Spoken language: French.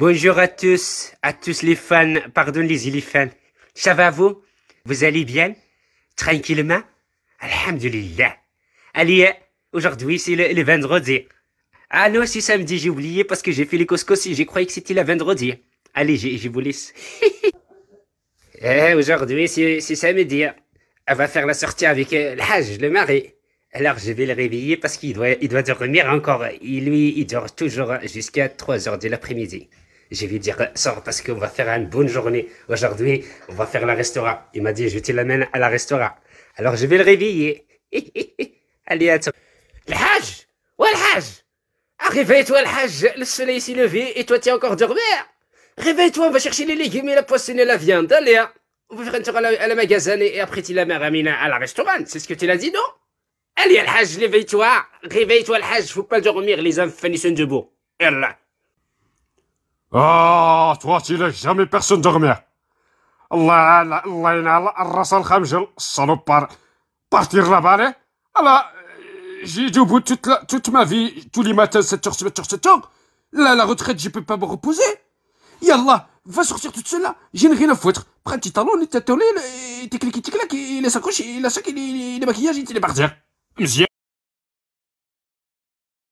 Bonjour à tous, à tous les fans, pardon les éléphants. Ça va vous Vous allez bien Tranquillement Alhamdulillah. Allez, euh, aujourd'hui c'est le, vendredi. Ah non, c'est samedi, j'ai oublié parce que j'ai fait les couscous et j'ai croyé que c'était le vendredi. Allez, je, vous laisse. eh, aujourd'hui c'est samedi. Elle va faire la sortie avec le euh, l'âge, le mari. Alors je vais le réveiller parce qu'il doit, il doit dormir encore. Il, lui, il dort toujours jusqu'à 3 heures de l'après-midi. Je vais dire, sors parce qu'on va faire une bonne journée. Aujourd'hui, on va faire la restaurant. Il m'a dit, je te l'amène à la restaurant. Alors, je vais le réveiller. Allez, attends. Le Hajj est le Hajj Réveille-toi, le Hajj Le soleil s'est levé et toi, t'es encore dormir Réveille-toi, on va chercher les légumes et la poisson et la viande. Allez, hein. on va faire une tour à la, magasin et, après, tu l'amènes à la restaurant. C'est ce que tu l'as dit, non Allez, le Hajj, réveille-toi Réveille-toi, le Hajj Faut pas dormir, les enfants, ils sont debout. Allah. Ah Toi, tu n'as jamais personne الله Allah الله la الراس الخمجل là بارتير لا بالي الا j'ai là au bout là, toute, la, toute ma vie, tous les matins, 7h, 7h, 7 Là, la retraite, je peux pas me reposer. Allah va sortir toute seule là. J'ai rien à foutre. Prends un petit talon, le tâtonnet, il clic là et il et là les, maquillages, et les partir.